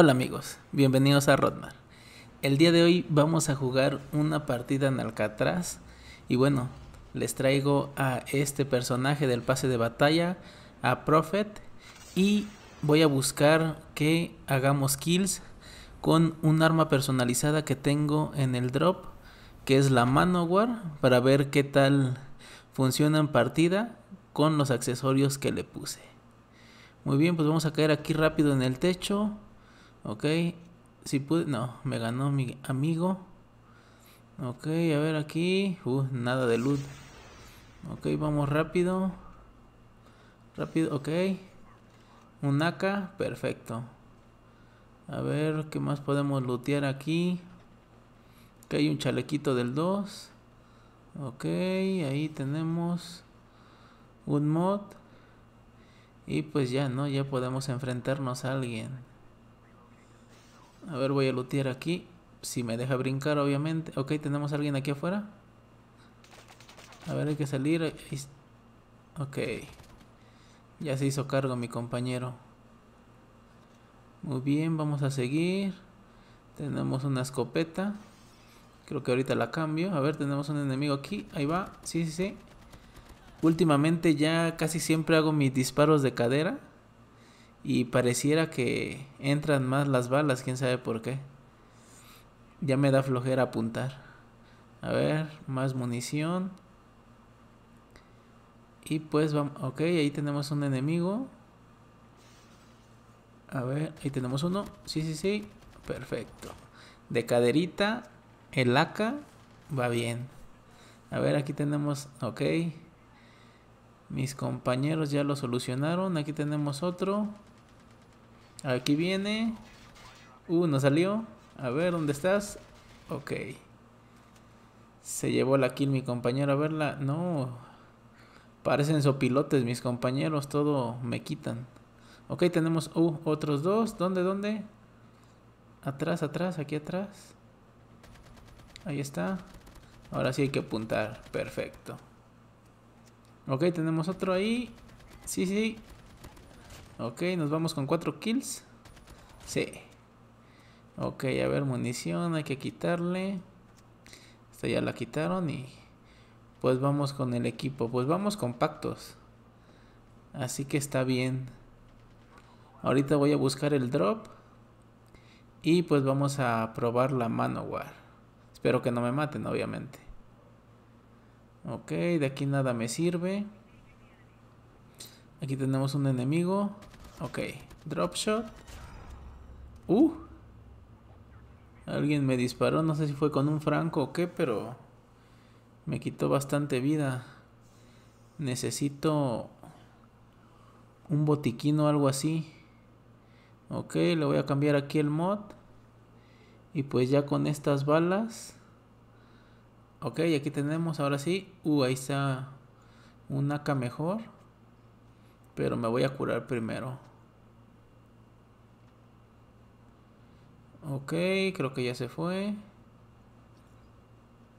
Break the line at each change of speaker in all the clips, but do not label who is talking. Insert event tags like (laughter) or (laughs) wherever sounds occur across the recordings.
Hola amigos, bienvenidos a Rodmar. El día de hoy vamos a jugar una partida en Alcatraz y bueno, les traigo a este personaje del pase de batalla, a Prophet y voy a buscar que hagamos kills con un arma personalizada que tengo en el drop que es la Manowar para ver qué tal funciona en partida con los accesorios que le puse. Muy bien, pues vamos a caer aquí rápido en el techo. Ok, si pude, no, me ganó mi amigo. Ok, a ver aquí. Uh, nada de loot. Ok, vamos rápido. Rápido, ok. Un AK, perfecto. A ver, ¿qué más podemos lootear aquí? Que hay un chalequito del 2. Ok, ahí tenemos un mod. Y pues ya, ¿no? Ya podemos enfrentarnos a alguien. A ver, voy a lootear aquí. Si me deja brincar, obviamente. Ok, tenemos a alguien aquí afuera. A ver, hay que salir. Ok. Ya se hizo cargo mi compañero. Muy bien, vamos a seguir. Tenemos una escopeta. Creo que ahorita la cambio. A ver, tenemos un enemigo aquí. Ahí va. Sí, sí, sí. Últimamente ya casi siempre hago mis disparos de cadera y pareciera que entran más las balas, quién sabe por qué. Ya me da flojera apuntar. A ver, más munición. Y pues vamos, ok, ahí tenemos un enemigo. A ver, ahí tenemos uno. Sí, sí, sí. Perfecto. De caderita, el AK va bien. A ver, aquí tenemos, ok. Mis compañeros ya lo solucionaron. Aquí tenemos otro. Aquí viene. Uh, no salió. A ver, ¿dónde estás? Ok. Se llevó la kill mi compañero. A verla. No. Parecen sopilotes mis compañeros. Todo me quitan. Ok, tenemos uh, otros dos. ¿Dónde, dónde? Atrás, atrás, aquí atrás. Ahí está. Ahora sí hay que apuntar. Perfecto. Ok, tenemos otro ahí. Sí, sí. Ok, nos vamos con 4 kills. Sí. Ok, a ver, munición, hay que quitarle. Esta ya la quitaron y... Pues vamos con el equipo, pues vamos compactos. Así que está bien. Ahorita voy a buscar el drop. Y pues vamos a probar la manowar. Espero que no me maten, obviamente. Ok, de aquí nada me sirve. Aquí tenemos un enemigo. Ok. Drop shot. Uh. Alguien me disparó. No sé si fue con un franco o qué, pero... Me quitó bastante vida. Necesito... Un botiquín o algo así. Ok, le voy a cambiar aquí el mod. Y pues ya con estas balas. Ok, aquí tenemos ahora sí. Uh, ahí está un AK mejor. Pero me voy a curar primero. Ok, creo que ya se fue.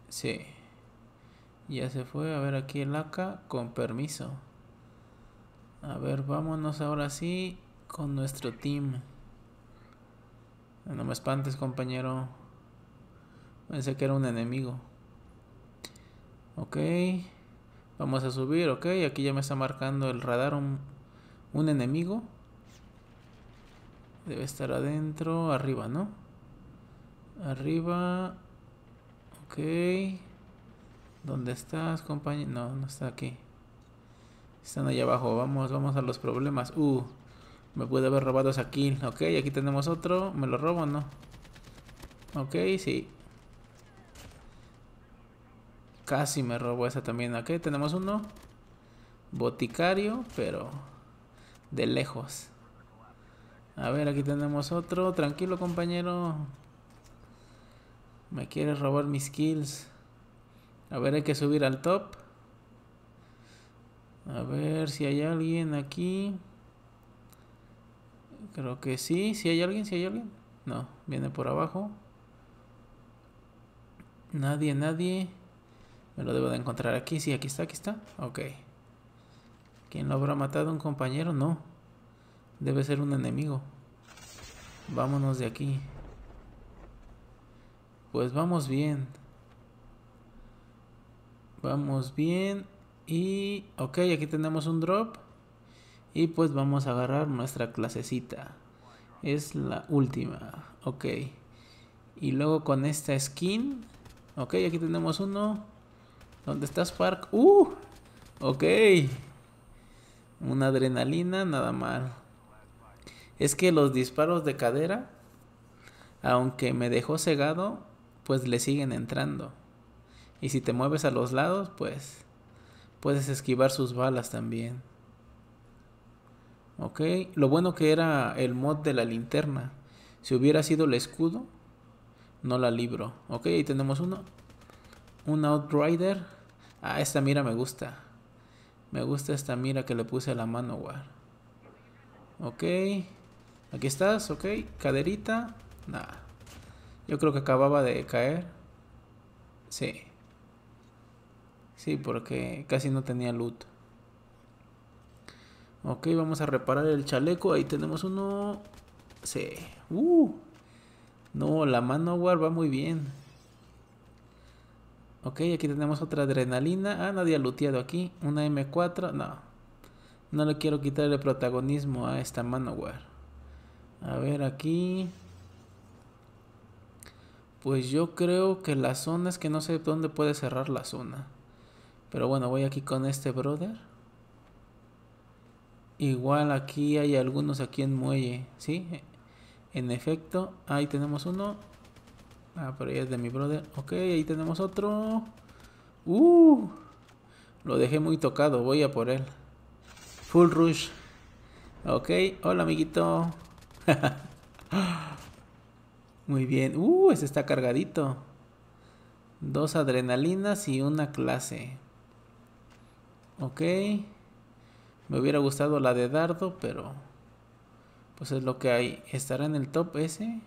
Sí. Ya se fue. A ver aquí el AK. Con permiso. A ver, vámonos ahora sí con nuestro team. No me espantes, compañero. Pensé que era un enemigo. Ok. Vamos a subir, ok. Aquí ya me está marcando el radar un, enemigo. Debe estar adentro, arriba, ¿no? Arriba. Ok. ¿Dónde estás, compañero? No, no está aquí. Están ahí abajo. Vamos, vamos a los problemas. Uh, me puede haber robado esa kill. Ok, aquí tenemos otro. ¿Me lo robo o no? Ok, sí. Casi me robó esa también. Aquí tenemos uno. Boticario, pero de lejos. A ver, aquí tenemos otro. Tranquilo, compañero. Me quiere robar mis kills. A ver, hay que subir al top. A ver si hay alguien aquí. Creo que sí. Si hay alguien, si hay alguien. No, viene por abajo. Nadie, nadie. Me lo debo de encontrar aquí. Sí, aquí está, aquí está. Ok. ¿Quién lo habrá matado? ¿Un compañero? No. Debe ser un enemigo. Vámonos de aquí. Pues vamos bien. Vamos bien. Y... Ok, aquí tenemos un drop. Y pues vamos a agarrar nuestra clasecita. Es la última. Ok. Y luego con esta skin. Ok, aquí tenemos uno. ¿Dónde estás, Park? ¡Uh! Ok. Una adrenalina, nada mal. Es que los disparos de cadera, aunque me dejó cegado, pues le siguen entrando. Y si te mueves a los lados, pues puedes esquivar sus balas también. Ok, lo bueno que era el mod de la linterna. Si hubiera sido el escudo, no la libro. Ok, ahí tenemos uno. Un Outrider. Ah, esta mira me gusta. Me gusta esta mira que le puse a la mano, guard. Ok. Aquí estás, ok. Caderita. Nada. Yo creo que acababa de caer. Sí. Sí, porque casi no tenía loot. Ok, vamos a reparar el chaleco. Ahí tenemos uno. Sí. Uh. No, la mano guard va muy bien. Ok, aquí tenemos otra adrenalina. Ah, nadie ha luteado aquí. Una M4. No. No le quiero quitar el protagonismo a esta Manowar. A ver aquí. Pues yo creo que la zona es que no sé dónde puede cerrar la zona. Pero bueno, voy aquí con este brother. Igual aquí hay algunos aquí en muelle, ¿sí? En efecto, ahí tenemos uno. Ah, pero ella es de mi brother. Ok, ahí tenemos otro. Uh, lo dejé muy tocado. Voy a por él. Full rush. Ok, hola amiguito. (laughs) muy bien. Uh, ese está cargadito. Dos adrenalinas y una clase. Ok. Me hubiera gustado la de dardo, pero... Pues es lo que hay. ¿Estará en el top ese?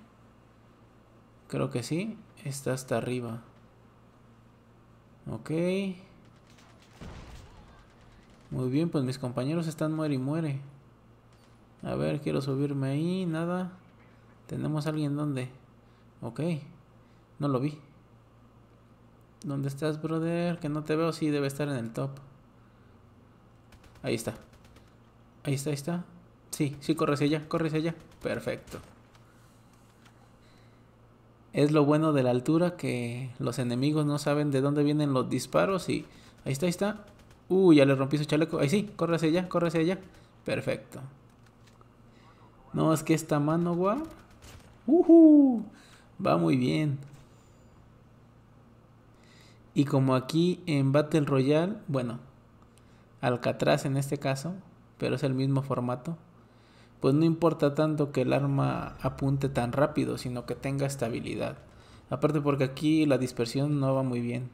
Creo que sí. Está hasta arriba. Ok. Muy bien, pues mis compañeros están muere y muere. A ver, quiero subirme ahí. Nada. ¿Tenemos a alguien donde? Ok. No lo vi. ¿Dónde estás, brother? Que no te veo. Sí, debe estar en el top. Ahí está. Ahí está, ahí está. Sí, sí, corre ella allá, corre Perfecto es lo bueno de la altura que los enemigos no saben de dónde vienen los disparos y ahí está, ahí está. Uh, ya le rompí su chaleco. Ahí sí, córrese hacia allá, corre allá. Perfecto. No, es que esta mano, guau. Uh va muy bien. Y como aquí en Battle Royale, bueno, Alcatraz en este caso, pero es el mismo formato pues no importa tanto que el arma apunte tan rápido, sino que tenga estabilidad. Aparte porque aquí la dispersión no va muy bien.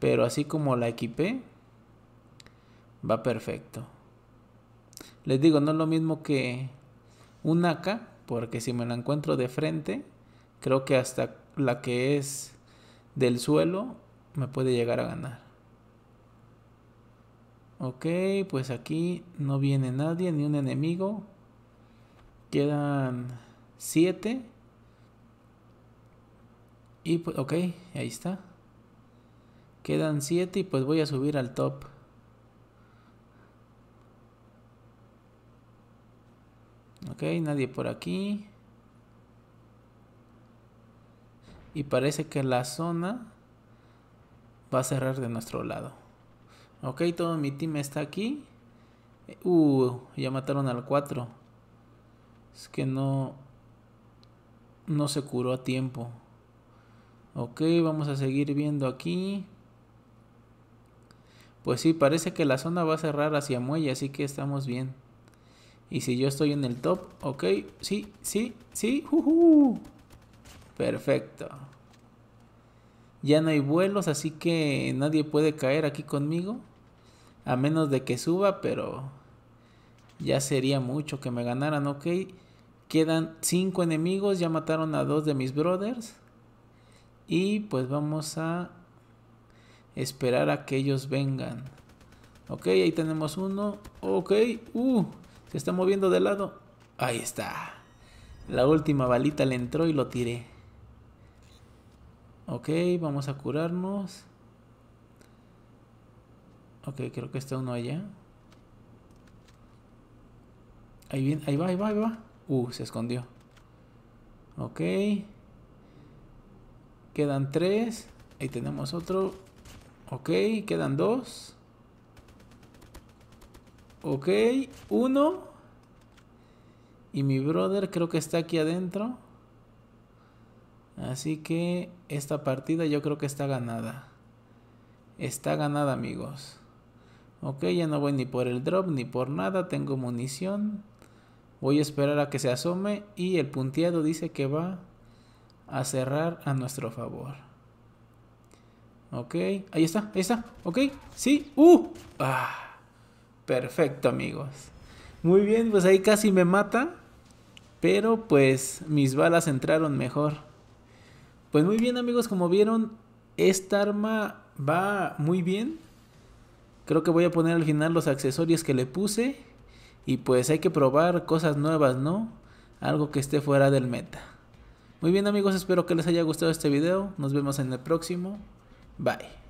Pero así como la equipé, va perfecto. Les digo, no es lo mismo que un AK, porque si me la encuentro de frente, creo que hasta la que es del suelo me puede llegar a ganar. Ok, pues aquí no viene nadie, ni un enemigo. Quedan 7. Y pues, ok, ahí está. Quedan 7 y pues voy a subir al top. Ok, nadie por aquí. Y parece que la zona va a cerrar de nuestro lado. Ok, todo mi team está aquí. Uh, ya mataron al 4 es que no, no se curó a tiempo. Ok, vamos a seguir viendo aquí. Pues sí, parece que la zona va a cerrar hacia Muelle, así que estamos bien. Y si yo estoy en el top, ok, sí, sí, sí, perfecto. Ya no hay vuelos, así que nadie puede caer aquí conmigo. A menos de que suba, pero ya sería mucho que me ganaran, ok. Quedan cinco enemigos, ya mataron a dos de mis brothers. Y pues vamos a esperar a que ellos vengan. Ok, ahí tenemos uno. Ok, uh, se está moviendo de lado. Ahí está. La última balita le entró y lo tiré. Ok, vamos a curarnos. Ok, creo que está uno allá. Ahí, viene, ahí va, ahí va, ahí va. Uh, se escondió. Ok. Quedan tres. Ahí tenemos otro. Ok, quedan dos. Ok, uno. Y mi brother creo que está aquí adentro. Así que esta partida yo creo que está ganada. Está ganada amigos. Ok, ya no voy ni por el drop ni por nada. Tengo munición. Voy a esperar a que se asome y el punteado dice que va a cerrar a nuestro favor. Ok, ahí está, ahí está, ok, sí, ¡uh! Ah, perfecto amigos. Muy bien, pues ahí casi me mata, pero pues mis balas entraron mejor. Pues muy bien amigos, como vieron, esta arma va muy bien. Creo que voy a poner al final los accesorios que le puse. Y pues hay que probar cosas nuevas, ¿no? Algo que esté fuera del meta. Muy bien amigos, espero que les haya gustado este video. Nos vemos en el próximo. Bye.